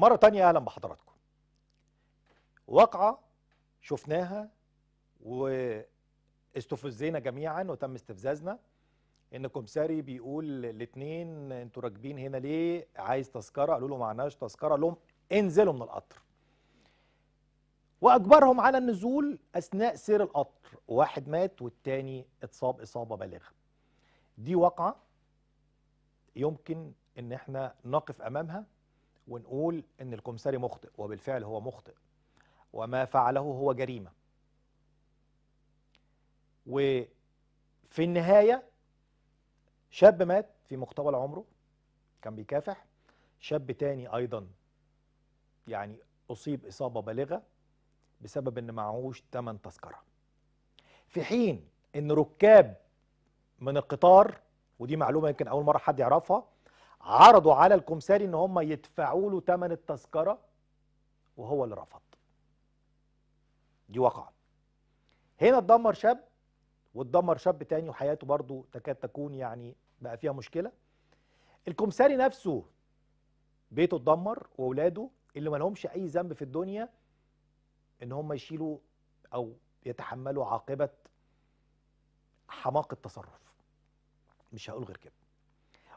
مرة تانية أهلا بحضراتكم واقعة شفناها واستفزينا جميعا وتم استفزازنا ان كومساري بيقول الاثنين انتوا راكبين هنا ليه عايز تذكره قالوا له معناش تذكره لهم انزلوا من القطر واجبرهم على النزول اثناء سير القطر واحد مات والتاني اتصاب اصابه بالغه دي واقعه يمكن ان احنا نقف امامها ونقول ان الكمساري مخطئ وبالفعل هو مخطئ وما فعله هو جريمة وفي النهاية شاب مات في مقتبل عمره كان بيكافح شاب تاني أيضا يعني أصيب إصابة بالغة بسبب إن معهوش تمن تذكرة في حين إن ركاب من القطار ودي معلومة يمكن أول مرة حد يعرفها عرضوا على الكمساري ان هم يدفعوا له ثمن التذكره وهو اللي رفض دي واقعه هنا اتدمر شاب واتدمر شاب تاني وحياته برضه تكاد تكون يعني بقى فيها مشكله الكمساري نفسه بيته اتدمر واولاده اللي ما لهمش اي ذنب في الدنيا ان هم يشيلوا او يتحملوا عاقبه حماقه تصرف مش هقول غير كده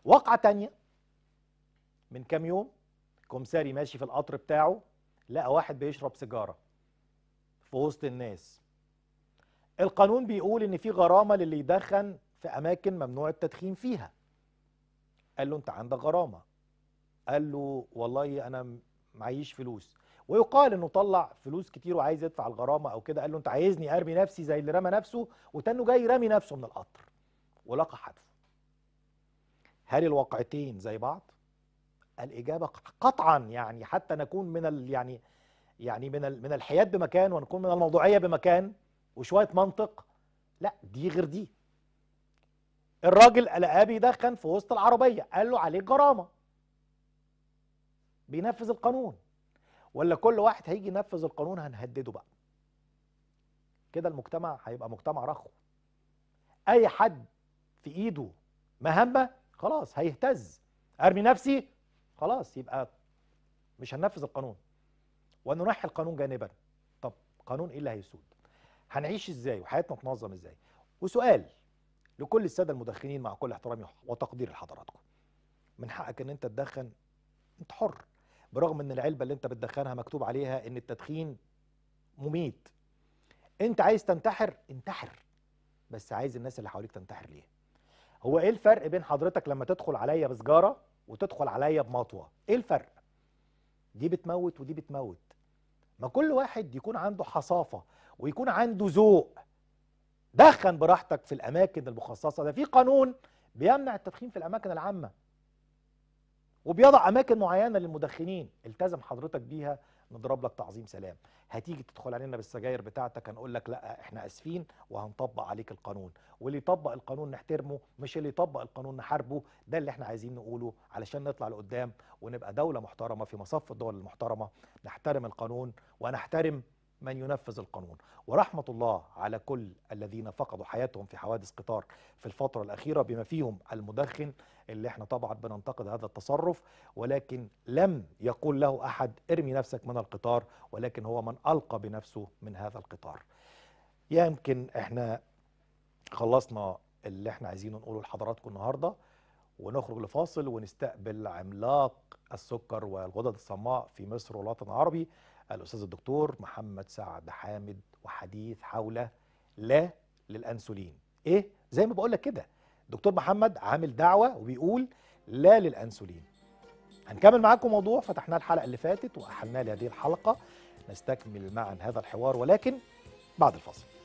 واقعه تانية من كام يوم كومساري ماشي في القطر بتاعه لقى واحد بيشرب سيجاره في وسط الناس القانون بيقول ان في غرامه للي يدخن في اماكن ممنوع التدخين فيها قال له انت عندك غرامه قال له والله انا معيش فلوس ويقال انه طلع فلوس كتير وعايز يدفع الغرامه او كده قال له انت عايزني ارمي نفسي زي اللي رمى نفسه وتنه جاي رامي نفسه من القطر ولقى حدفه هل الواقعتين زي بعض الاجابه قطعا يعني حتى نكون من ال يعني يعني من ال من الحياد بمكان ونكون من الموضوعيه بمكان وشويه منطق لا دي غير دي الراجل الابي ده كان في وسط العربيه قال له عليك غرامه بينفذ القانون ولا كل واحد هيجي ينفذ القانون هنهدده بقى كده المجتمع هيبقى مجتمع رخو اي حد في ايده مهمه خلاص هيهتز ارمي نفسي خلاص يبقى مش هننفذ القانون وننحي القانون جانبا طب قانون ايه اللي هيسود هنعيش ازاي وحياتنا تنظم ازاي وسؤال لكل الساده المدخنين مع كل احترامي وتقديري لحضراتكم من حقك ان انت تدخن انت حر برغم ان العلبه اللي انت بتدخنها مكتوب عليها ان التدخين مميت انت عايز تنتحر انتحر بس عايز الناس اللي حواليك تنتحر ليه هو ايه الفرق بين حضرتك لما تدخل عليا بسجاره وتدخل عليا بمطوه ايه الفرق دي بتموت ودي بتموت ما كل واحد يكون عنده حصافه ويكون عنده ذوق دخن براحتك في الاماكن المخصصه ده في قانون بيمنع التدخين في الاماكن العامه وبيضع اماكن معينه للمدخنين التزم حضرتك بيها نضرب لك تعظيم سلام هتيجي تدخل علينا بالسجاير بتاعتك هنقول لك لا احنا اسفين وهنطبق عليك القانون واللي يطبق القانون نحترمه مش اللي يطبق القانون نحاربه ده اللي احنا عايزين نقوله علشان نطلع لقدام ونبقى دولة محترمة في مصف الدول المحترمة نحترم القانون ونحترم من ينفذ القانون ورحمة الله على كل الذين فقدوا حياتهم في حوادث قطار في الفترة الأخيرة بما فيهم المدخن اللي احنا طبعا بننتقد هذا التصرف ولكن لم يقول له أحد ارمي نفسك من القطار ولكن هو من ألقى بنفسه من هذا القطار يمكن احنا خلصنا اللي احنا عايزينه نقوله لحضراتكم النهارده ونخرج لفاصل ونستقبل عملاق السكر والغدد الصماء في مصر والوطن العربي الأستاذ الدكتور محمد سعد حامد وحديث حول لا للأنسولين إيه؟ زي ما بقول لك كده دكتور محمد عامل دعوة وبيقول لا للأنسولين هنكمل معاكم موضوع فتحناه الحلقة اللي فاتت وأحلناه لهذه الحلقة نستكمل معا هذا الحوار ولكن بعد الفاصل